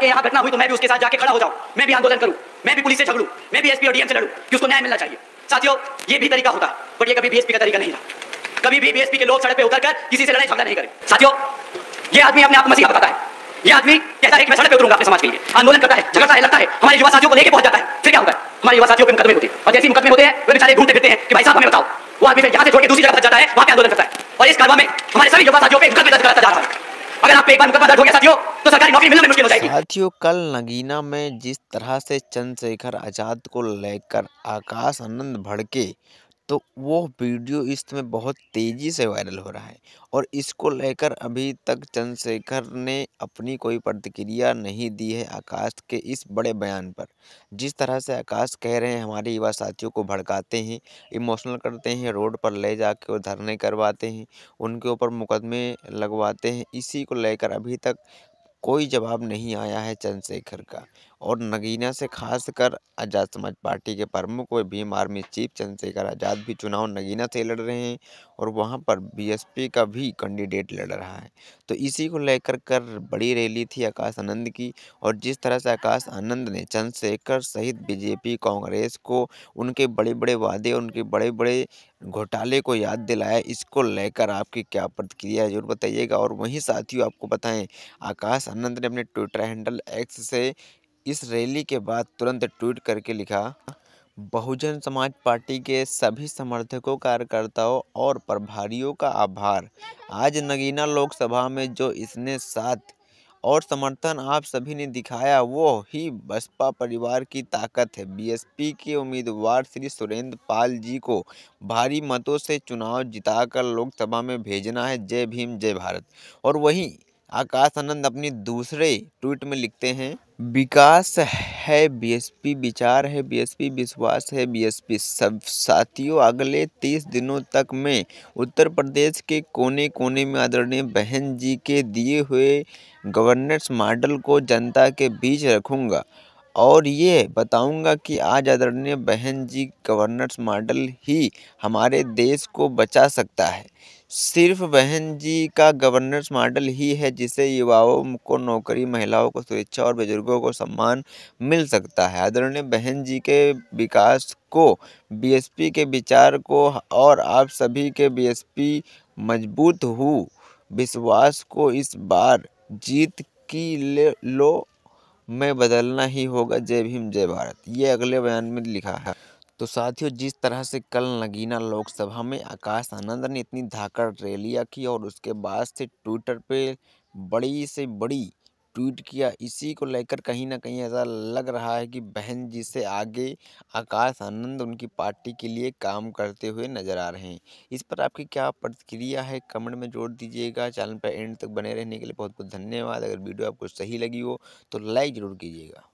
के यहाँ घटना हुई तो मैं भी उसके साथ जाके खड़ा हो जाऊँ मैं भी आंदोलन करूँ मैं भी पुलिस से झगड़ू मैं भी एसपी और डीएम से लड़ू कि उसको न्याय मिलना चाहिए साथियों ये भी तरीका होता है बट ये कभी बीएसपी का तरीका नहीं था कभी भी बीएसपी के लोग सड़क पे उतरकर किसी से लड़ाई झगड़ा नहीं करे साथियों ये आदमी अपने आप मसीहा बताता है ये आदमी कहता है कि मैं सड़क पे उतरूंगा अपने समाज के लिए आंदोलन करता है झगड़ता है लगता है हमारे युवा साथियों को लेकर पहुंच जाता है फिर क्या होता है हमारे युवा साथियों के मुकदमे होते हैं और जैसे मुकदमे होते हैं वे बेचारे घूमते फिरते हैं कि भाई साहब हमें बताओ वो आदमी फिर यहाँ से छोड़ के दूसरी जगह फंस जाता है वहाँ पे आंदोलन करता है और इस कारवा में हमारे सभी युवा साथियों पर मुकदमे दर्ज कराता जा रहा है अगर आप एक बार मुकदमा दर्ज हो गया साथियों तो सरकारी नौकरी मिलना मुश्किल हो जाएगी साथियों कल नगीना में जिस तरह से चंद्रशेखर आजाद को लेकर आकाश आनंद भड़के तो वो वीडियो इस समय बहुत तेज़ी से वायरल हो रहा है और इसको लेकर अभी तक चंद्रशेखर ने अपनी कोई प्रतिक्रिया नहीं दी है आकाश के इस बड़े बयान पर जिस तरह से आकाश कह रहे हैं हमारे युवा साथियों को भड़काते हैं इमोशनल करते हैं रोड पर ले जा कर धरने करवाते हैं उनके ऊपर मुकदमे लगवाते हैं इसी को लेकर अभी तक कोई जवाब नहीं आया है चंद्रशेखर का और नगीना से खासकर आज़ाद समाज पार्टी के प्रमुख व भीम आर्मी चीफ चंद्रशेखर आज़ाद भी चुनाव नगीना से लड़ रहे हैं और वहाँ पर बीएसपी का भी कैंडिडेट लड़ रहा है तो इसी को लेकर कर बड़ी रैली थी आकाश आनंद की और जिस तरह से आकाश आनंद ने चंद्रशेखर सहित बीजेपी कांग्रेस को उनके बड़े बड़े वादे उनके बड़े बड़े घोटाले को याद दिलाया इसको लेकर आपकी क्या प्रतिक्रिया जरूर बताइएगा और वहीं साथियों आपको बताएं आकाश आनंद ने अपने ट्विटर हैंडल एक्स से इस रैली के बाद तुरंत ट्वीट करके लिखा बहुजन समाज पार्टी के सभी समर्थकों कार्यकर्ताओं और प्रभारियों का आभार आज नगीना लोकसभा में जो इसने साथ और समर्थन आप सभी ने दिखाया वो ही बसपा परिवार की ताकत है बीएसपी के उम्मीदवार श्री सुरेंद्र पाल जी को भारी मतों से चुनाव जिताकर लोकसभा में भेजना है जय भीम जय भारत और वहीं आकाश आनंद अपनी दूसरे ट्वीट में लिखते हैं विकास है बीएसपी विचार है बीएसपी विश्वास है बीएसपी सब साथियों अगले तीस दिनों तक में उत्तर प्रदेश के कोने कोने में आदरणीय बहन जी के दिए हुए गवर्नेंस मॉडल को जनता के बीच रखूंगा और ये बताऊँगा कि आज आदरणीय बहन जी गवर्नर्स मॉडल ही हमारे देश को बचा सकता है सिर्फ बहन जी का गवर्नेंस मॉडल ही है जिससे युवाओं को नौकरी महिलाओं को सुरक्षा और बुजुर्गों को सम्मान मिल सकता है आदरणीय बहन जी के विकास को बीएसपी के विचार को और आप सभी के बीएसपी मजबूत हो विश्वास को इस बार जीत की ले लो में बदलना ही होगा जय भीम जय भारत ये अगले बयान में लिखा है तो साथियों जिस तरह से कल नगीना लोकसभा में आकाश आनंद ने इतनी धाकड़ रैलियाँ की और उसके बाद से ट्विटर पे बड़ी से बड़ी ट्वीट किया इसी को लेकर कहीं ना कहीं ऐसा लग रहा है कि बहन जी से आगे आकाश आनंद उनकी पार्टी के लिए काम करते हुए नजर आ रहे हैं इस पर आपकी क्या प्रतिक्रिया है कमेंट में जोड़ दीजिएगा चैनल पर एंड तक बने रहने के लिए बहुत बहुत धन्यवाद अगर वीडियो आपको सही लगी हो तो लाइक ज़रूर कीजिएगा